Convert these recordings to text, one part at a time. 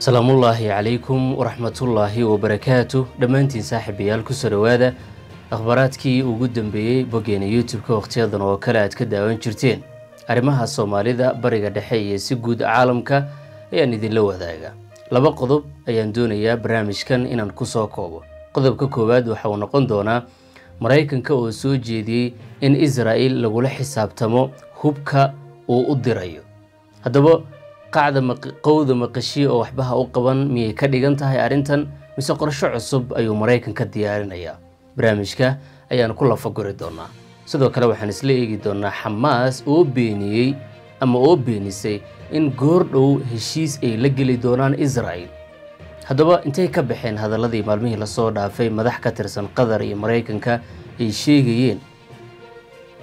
asalaamullaahi calaykum waraxmatullaahi wabarakaatu dhammaantiin saaxiibayaal kusoo dhowaada akhbaaraadkii ugu dambeeyey boggeena youtub-ka wakhtiyadan oo kale aad ka daawan jirteen arrimaha soomaalida bariga dhexe iyo si guud caalamka ayaan idinla wadaaga laba qodob ayaan doonayaa barnaamijkan inaan kusoo koobo qodobka koowaad waxa uu noqon doonaa maraykanka oo soo jeediyey in israa'il lagula xisaabtamo hubka uu u dirayo haddaba qacda maqashiye oo waxbaha u qaban miyay ka dhigan tahay arrintan mise qorsho cusub ayuu maraykanka diyaarinayaa barnaamijka ayaan ku lafaguri doonaa sidoo kale waxaan isla eegi doonaa xamaas oo beeniyey ama oo beenisay in goor dhow heshiis ay la geli doonaan israa'il haddaba intay ka baxeen hadalladii maalmihii lasoo dhaafay madax ka tirsan qatar iyo maraykanka ay sheegayeen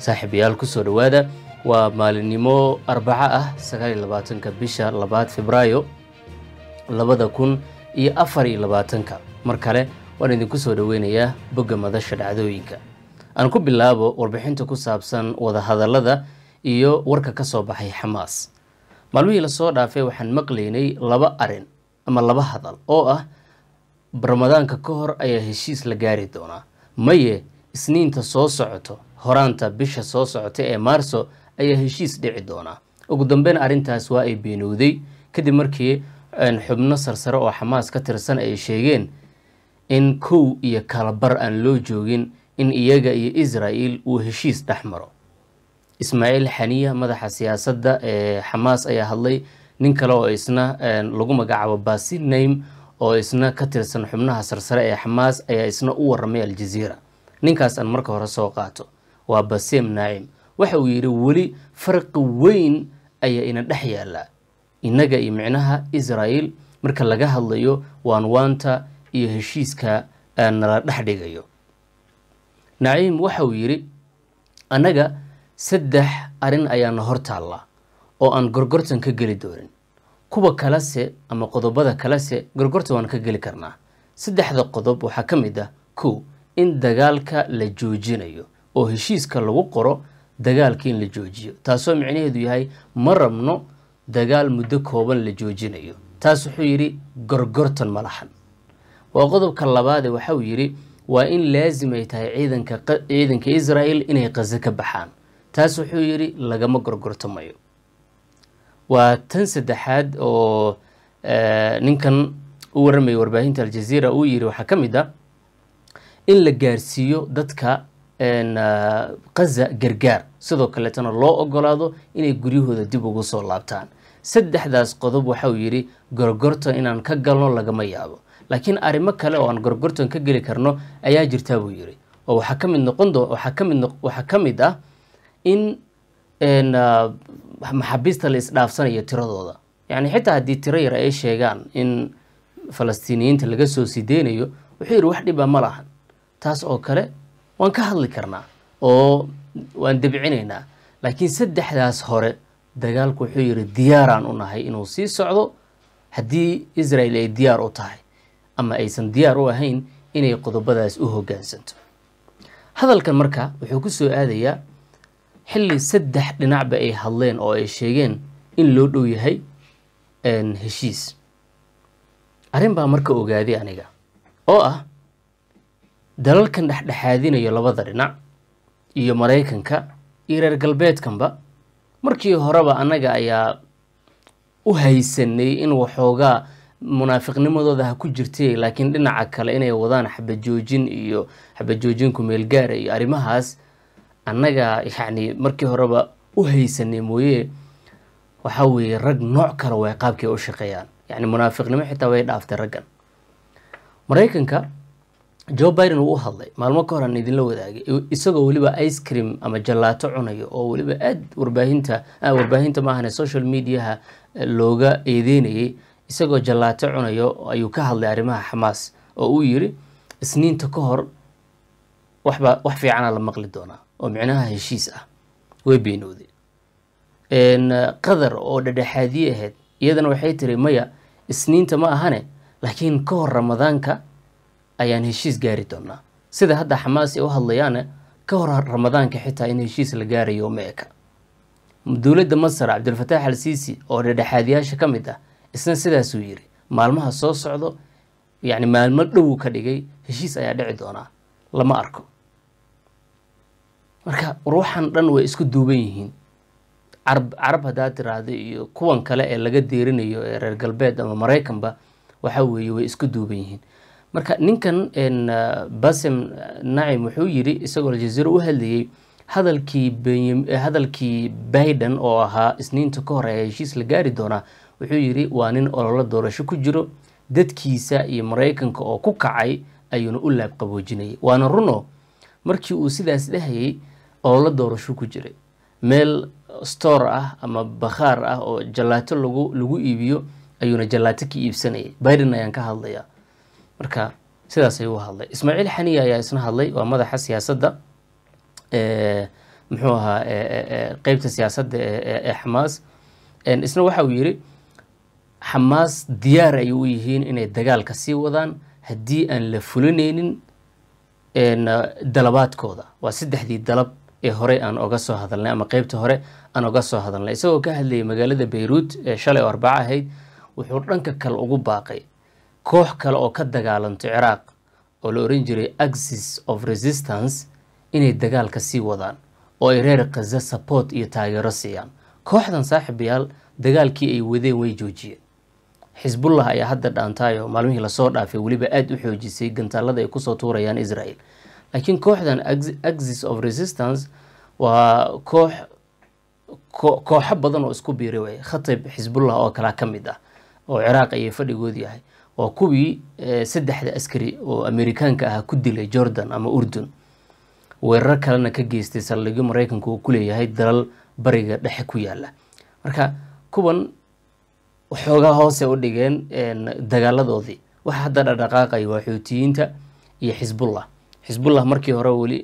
saaxiibayaal ku soo dhowaada waa maalinimo arbaco ah sagaaliyo labaatanka bisha labaad febraayo labada kun iyo afar iyo labaatanka mar kale waan idinku soo dhoweynayaa bogga madasha dhacdooyinka aan ku bilaabo warbixinta ku saabsan wadahadallada iyo warka ka soo baxay xamaas maalmihii lasoo dhaafay waxaan maqlaynay laba arin ama laba hadal oo ah ramadaanka ka hor ayaa heshiis la gaari doonaa maye isniinta soo socoto horaanta bisha soo socota ee maarso ayaa heshiis dhici doonaa ugu dambeyn arintaas waa ay beenowday kadib markii xubno sarsare oo xamaas ka tirsan ay sheegeen in kow iyo kalabar aan loo joogin in iyaga iyo israa'el uu heshiis dhex maro ismaaciil xaniya madaxa siyaasadda ee xamaas ayaa hadlay nin kale oo isna lagu magacaabo basi name oo isna ka tirsan xubnaha sarsare ee xamaas ayaa isna u waramay aljaziira ninkaas aan marka hore soo qaato waa basem naacim waxa uu yidhi weli farqi weyn ayaa ina dhex yaallaa innaga iyo micnaha israa'iil marka laga hadlayo waanwaanta iyo heshiiska nala dhex dhigayo naciim waxa uu yidhi annaga saddex arrin ayaana hor taallaa oo aan gorgortan ka geli doonin kuwa kalese ama qodobada kalese gorgorta waan ka geli karnaa saddexda qodob waxaa ka mid ah kow in dagaalka la joojinayo oo heshiiska lagu qoro dagaalka in la joojiyo taasoo micnaheedu yahay ma rabno dagaal muddo kooban la joojinayo taas wuxuu yidhi gorgortan ma lahan waa qodobka labaade waxauu yidhi waa in laasimay tahay ciidanka israel inay qase ka baxaan taas wuxuu yidhi lagama gorgortamayo waa tan saddexaad oo eh, ninkan u warramaya warbaahinta aljaziira uu yidhi waxaa ka mid a ah, in la gaarsiiyo dadka kaza ah, gargaar sidoo kaleetana loo ogolaado inay guryahooda dib ugu soo laabtaan saddexdaas qodob waxauu yidhi gorgorton inaan ka galno lagama yaabo laakiin arrimo kale oo aan gorgortan ka geli karno ayaa jirtaa buu yidhi oo waxaa ka mid noqon waxaa ka mid ah in ah, maxaabiista la isdhaafsanayo tiradooda yacni xitaa haddii tiro yar ay sheegaan in falastiiniyiinta laga soo sideynayo wuxuu yidhi wax dhiba ah ma lahan taas oo kale waan ka hadli karnaa oo waan debcinaynaa laakiin saddexdaas hore dagaalku wuxuu yidhi diyaaraan u nahay inuu sii socdo haddii israel ay diyaar u tahay ama aysan diyaar u ahayn inay qodobadaas u hoggaansanto hadalkan marka wuxuu ku soo aadayaa xilli saddex dhinacba ay hadleen oo ay sheegeen in loo dhow yahay heshiis arrin baa marka ogaaday aniga oo ah dalalkan dhexdhexaadinaya labada dhinac iyo maraykanka iyo reer galbeedkanba markii horeba annaga ayaa u haysanay in waxoogaa munaafiqnimadooda ha ku jirtay laakiin dhinaca kale inay wadaan xabajoojin iyo xabajoojinku meelgaara ah iyo arrimahaas annaga yacni markii horeba u haysanay mooye waxaa weeye rag nooc kale way qaabkay u shaqeeyaan yacni munaafiqnimo xitaa way dhaaftay raggan maraykanka jo biden uu hadlay maalmo ka horan idinla wadaagay isagoo weliba ice cream ama jalaato cunayo oo weliba aad warbaahinta ah, warbaahinta maahane social mediaha eh, looga eedeynayay isagoo jalaato cunayo ayuu ka hadlay arrimaha xamaas oo uu yiri isniinta ka hor waxba wax fiicana la maqli doonaa oo micnaha heshiis ah way beenowdeen qadar oo dhadhexaadiye ahayd iyadana waxay tiri maya isniinta ma ahane laakiin ka hor ramadaanka ayaan heshiis gaari doonaa sida hadda xamaas ay u hadlayaan ka hor ramadaanka xitaa in heshiis la gaarayo ma eka dowladda masar cabdilfataax al siisi oo dhedhexaadiyaasha ka mid ah isna sidaasuu yiri maalmaha soo socdo yacni maalmo dhow ka dhigay heshiis ayaa dhici doonaa lama arko marka ruuxan dhan way isku duuban yihiin carab carab haddaad tiraahdo iyo kuwan kale ee laga deerinayo ee reer galbeed ama maraykanba waxa weeye way isku duuban yihiin marka ninkan ah, basem nacim wuxuu yiri isagoo aljaziira u hadlayey hadalkii eh, hadalkii biden oo ahaa isniinta ka horeeya heshiis la gaari doonaa wuxuu yiri waa nin ololo doorasho ku jiro dadkiisa iyo maraykanka oo ku kacay ayuuna u laab laabqaboojinayay waana runo markii uu sidaas dhahayay ololo doorasho ku jiray meel store ah ama bakhaar ah oo jalaato lagu iibiyo ayuuna jalaato ka iibsanayay biden ayaan ka hadlayaa marka sidaas ayuu hadlay ismaaciil xaniya ayaa isna hadlay waa madaxa siyaasadda muxuu ahaa qeybta siyaasadda ee xamaas isna waxa uu yidhi xamaas diyaar ay u yihiin inay dagaalka sii wadaan haddii aan la fulinaynin dalabaadkooda waa saddexdii dalab ee horey aan oga soo hadalnay ama qeybta hore aan oga soo hadalnay isagoo ka hadlayay magaalada bayruut ee shalay oo arbaco ahayd wuxuu dhanka kale ugu baaqay koox kale oo ka dagaalanto ciraaq oo la oran jiray axis of resistance inay dagaalka sii wadaan oo ay reer khaza support iyo taageero siiyaan kooxdan saaxiibayaal dagaalkii ay wadeen way joojiyeen xisbullah ayaa hadda dhaantaayo maalmihii lasoo dhaafay weliba aada u xoojisay gantaalada ay kusoo tuurayaan israel laakiin kooxdan axis of resistance waa koox kooxo badan oo isku biiri way khatib xisbullah oo kalaa ka mid ah oo ciraaq ayay fadhigood yahay waa kuwii eh, saddexda askari oo amerikaanka ahaa ku dilay jordan ama urdun weerar kalena ka geystay saldhigyo maraykanku uu kuleeyahay dalal bariga dhexe ku yaala marka kuwan waxoogaa hoose u dhigeen eh, dagaaladoodii waxa hadda dhadhaqaaqaya waa xoutiyiinta iyo xisbullah xisbullah markii hore weli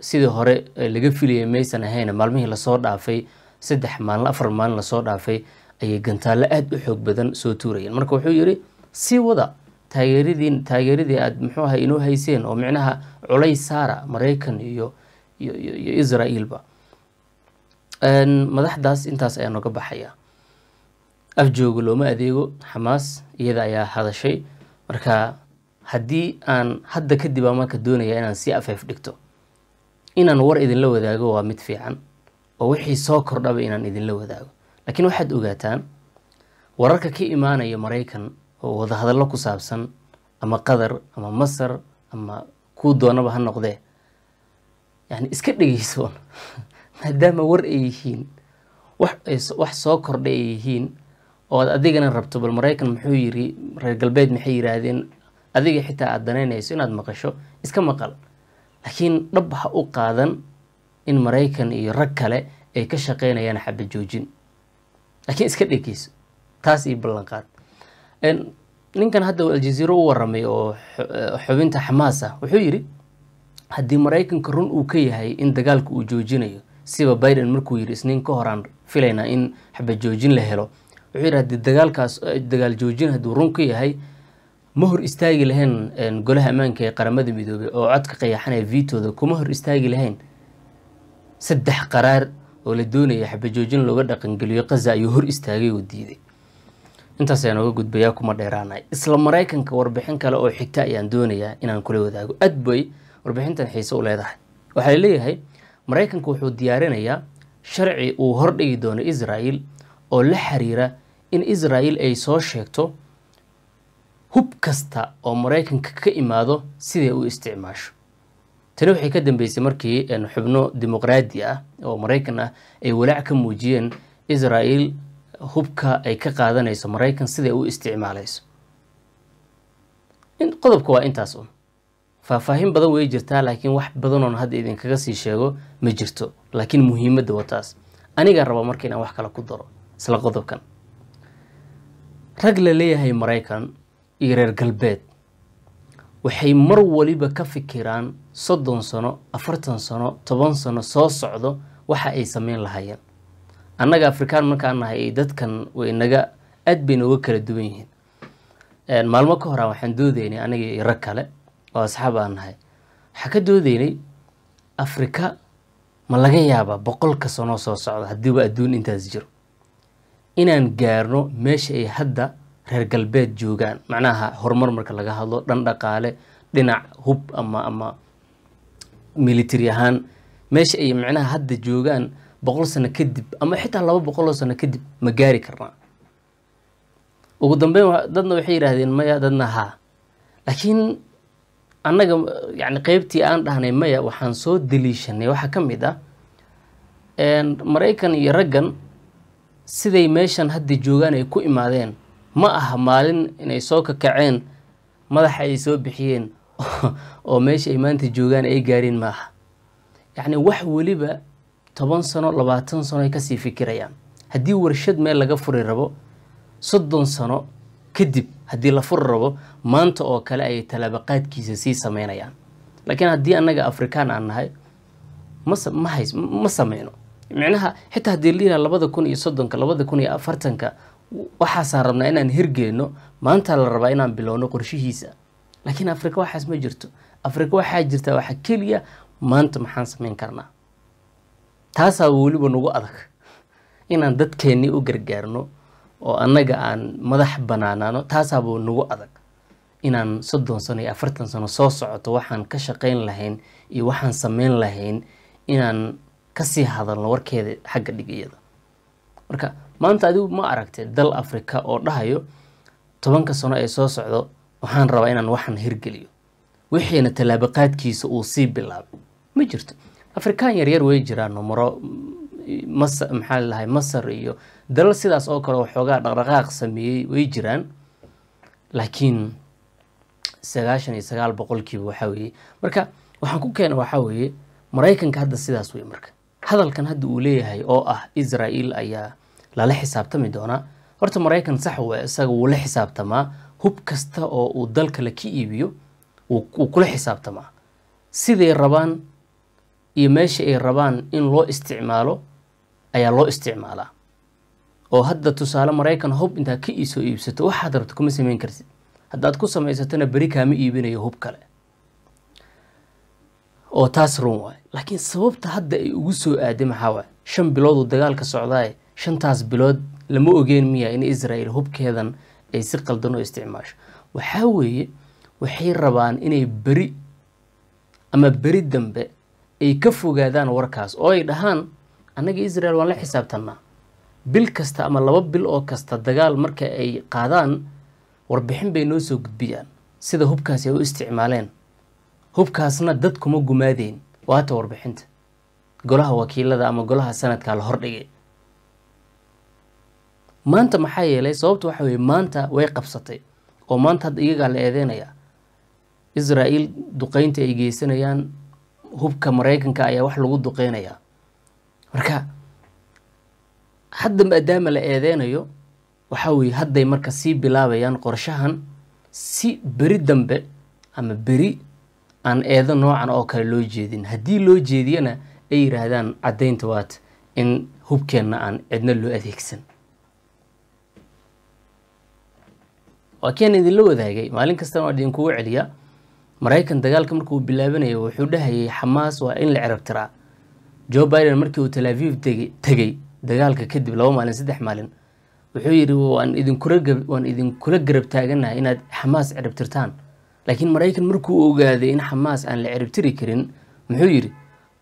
sidii hore eh, laga filayay maysan ahayn maalmihii lasoo dhaafay saddex maalin afar maalin lasoo dhaafay ayay gantaalo aada u xoog badan soo tuurayeen marka wuxuu yidhi si wada taageeradii taageeradii aada muxuuaha inoo hayseen oo micnaha culay saara maraykan iyo iyo israailba madaxdaas intaas ayaa nooga baxaya afjooga looma adeego xamaas iyada ayaa hadashay marka haddii aan hadda kadib aa marka doonaya inaan sii afeef dhigto inaan war idinla wadaago waa mid fiican oo wixii soo kordhaba inaan idinla wadaago laakiin waxaad ogaataan wararka ka imaanaya maraykan oo wadahadallo ku saabsan ama qatar ama masar ama kuu doonaba ha noqdee yani iska dhegeysoon maadaama war ay yihiin wax soo kordha ay yihiin oo adigana rabto bal maraykan muxuu yiri reer galbeed maxay yiraahdeen adiga xitaa aad danaynayso inaad maqasho iska maqal laakiin dhab ha u qaadan in maraykan iyo rag kale ay ka shaqeynayaan xabajoojin joojin laakiin iska dhegeyso taas iyo ballanqaad ninkan hadda aljaziira u waramay oo eh, xubinta xamaas ah wuxuu yidhi haddii maraykanka run uu ka yahay in dagaalka uu joojinayo siba biden markuu yidhi isniin ka horaan filaynaa in xaba joojin la helo wuxuu yidhi haddii dagaalkaas eh, dagaal joojin hadduu run ka yahay ma hor istaagi lahayn golaha ammaanka ee qaramada midoobay oo codka qayaxanaya vitoda kuma hor istaagi lahayn saddex qaraar oo la doonaya xabajoojin joojin looga dhaqangeliyo kaza ayuu hor istaagay oo diiday intaas ayaan oga gudbayaa kuma dheeraanay isla maraykanka warbixin kale oo xigta ayaan doonayaa inaan kula wadaago aad bay warbixintan xiise u leedahay waxaa la leeyahay maraykanka wuxuu diyaarinayaa sharci uu hordhigi doono israa'el oo la xiriira in israa'el ay soo sheegto hub kasta oo maraykanka ka imaado siday u isticmaasho tani waxay ka dambeysay markii eh, xubno dimuqraadi ah oo maraykan ah ay walaac ka muujiyeen israa'el hubka ay ka qaadanayso maraykan siday u isticmaalayso qodobka waa intaas un faahfaahin badan way jirtaa laakiin wax badanoon hadda idinkaga sii sheego ma jirto laakiin muhiimadda wataas anigaa raba marka inaan wax kale ku daro isla qodobkan rag la leeyahay maraykan iyo reer galbeed waxay mar waliba ka fikiraan soddon sano afartan sano toban sano soo socdo waxa ay sameyn lahaayeen annaga afrikaan markaa nahay dadkan waynaga aad bay nooga kala duwan yihiin maalmo ka horaa waxaan doodeynay aniga rag kale oo asxaab aan nahay waxaa ka doodeynay afrika ma laga yaabaa boqolka sanoo soo socda haddiiba adduun intaas jiro inaan gaarno meesha ay hadda reer galbeed joogaan macnaha horumar marka laga hadlo dhan dhaqaale dhinac hub ama ama military ahaan meesha ay macnaha hadda joogaan boqol sano kadib ama xitaa laba boqol oo sano kadib ma gaari karnaa ugu dambeyn dadna waxay yidhaahdeen maya dadna haa laakiin annaga yani qeybtii aan dhahnay maya waxaan soo daliishanay waxaa ka mid ah maraykan iyo raggan siday meeshan hadda joogaan ay ku imaadeen ma aha maalin inay soo kakaceen madaxa ay soo bixiyeen oo meesha ay maanta joogaan ay gaareen maaha yacni wax weliba toban sano labaatan sano ay kasii fikirayaan haddii warshad meel laga furi rabo soddon sano kadib haddii la furi rabo maanta oo kale ayay talaabaqaadkiisa sii sameynayaan laakiin haddii annaga afrikaan aan nahay ma hays ma sameyno micnaha xitaa haddii liila labada kun iyo soddonka labada kun iyo afartanka waxaasaan rabnaa inaan hirgeyno maantaa la rabaa inaan bilowno qorshihiisa laakiin afrika waxaas ma jirto afrika waxaa jirtaa waxa keliya maanta maxaan sameyn karnaa taasaa weliba nagu adag inaan dadkeenni u gargaarno oo annaga aan madax banaanaano taasaaba nagu adag inaan soddon sano iyo afartan sano soo socoto waxaan ka shaqayn lahayn iyo waxaan sameyn lahayn inaan kasii hadalno warkeeda xagga dhigiyada marka maanta adigu ma aragte dal africa oo dhahayo tobanka sano ee soo socdo waxaan rabaa inaan waxan hirgeliyo wixiina tallaabaqaadkiisa uu sii bilaabay ma jirto afrikaan yaryar way jiraan numero masar maxaa ladahay masar iyo dalal sidaas oo kale oo xoogaa dhaqdhaqaaq sameeyey way jiraan laakiin sagaashan iyo sagaal boqolkiiba waxaa weeye marka waxaan ku keena waxaa weeye maraykanka hadda sidaas wey marka hadalkan hadda uu leeyahay oo ah israael ayaa lala xisaabtami doonaa horta maraykan sax waa ah, isaga wuu la xisaabtamaa hub kasta oo uu dal kale ka iibiyo wuu kula xisaabtamaa siday rabaan iyo meesha ay rabaan in loo isticmaalo ayaa loo isticmaalaa oo hadda tusaale maraykan hub intaad ka iisoo iibsato waxaad rabto kuma samayn kartid haddaad ku samaysatona beri kaama iibinayo hub kale oo taas run waay laakiin sababta hadda ay ugu soo aaday maxaa waay shan bilood uu dagaalka socdaaye shantaas bilood lama ogeen miya in israel hubkeedan ay si qaldan u isticmaasho waxaa weeye waxay rabaan inay beri ama beri dambe ay ka fogaadaan warkaas oo ay dhahaan annaga israel waan la xisaabtannaa bil kasta ama laba bil oo kasta dagaal marka ay qaadaan warbixin bay noo soo gudbiyaan sida hubkaasi ay u isticmaaleen hubkaasna dad kuma gumaadeyn waata warbixinta golaha wakiilada ama golaha sanadka la hordhigay maanta maxaa yeelay sababta waxa weye maanta way qabsatay oo maanta hadda iyagaa la eedeynayaa israa'iil duqeynta ay geysanayaan hubka maraykanka ayaa wax lagu duqeynayaa marka hadda maadaama la eedeynayo waxaa weeye hadday marka sii bilaabayaan qorshahan si beri dambe ama beri aan eedo noocan oo kale loo jeedin haddii loo jeediyana ay yiraahdaan caddaynta waat in hubkeenna aan cidna loo adeegsan waa keen idinla wadaagay maalin kastana waa idinkugu celiya maraykan dagaalka markuu bilaabanaya wuxuu dhahayay xamaas waa in la cirab jo biden markii uu talaaviv tegey dagaalka kadib laba maalin saddex maalin wuxuu yidhi waan idinkula garab taaganahay inaad xamaas cirib laakiin maraykan markuu ogaaday in xamaas aan la cirib karin muxuu yidhi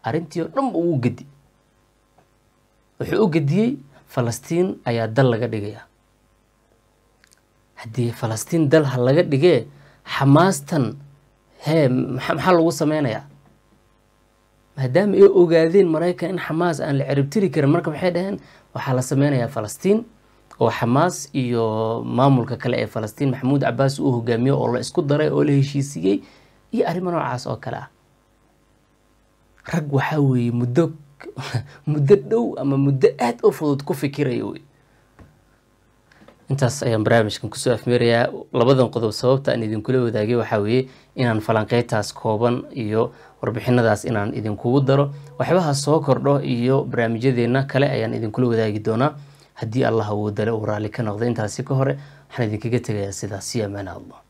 arrintii oo dhanba uu gedi wuxuu u gediyey falastiin ayaa dal laga dhigayaa haddii falastiin dal ha laga dhigee xamaastan hee maxaa lagu sameynayaa maadaama ay ogaadeen maraykan in xamaas aan la ciribtiri karin marka waxay dhaheen waxaa la sameynayaa falastiin oo xamaas iyo maamulka kale ee falastiin maxamuud cabaas uu hogaamiyo oo la isku daray oo la heshiisiyey iyo arrimo noocaas oo kale ah rag waxaa weeye muddo muddo dhow ama muddo aada u fudud ku fikiraya wey intaas ayaan barnaamijkan kusoo afmeerayaa labadan qodob sababta aan idinkula wadaagay waxaa weeye inaan falanqeytaas kooban iyo warbixinadaas inaan idinkugu daro waxyabaha soo kordho iyo barnaamijyadeenna kale ayaan idinkula wadaagi doonaa haddii allah awoo dale uu raalli ka noqday intaasi ka hore waxaan idinkaga tegayaa sidaas si amaana allah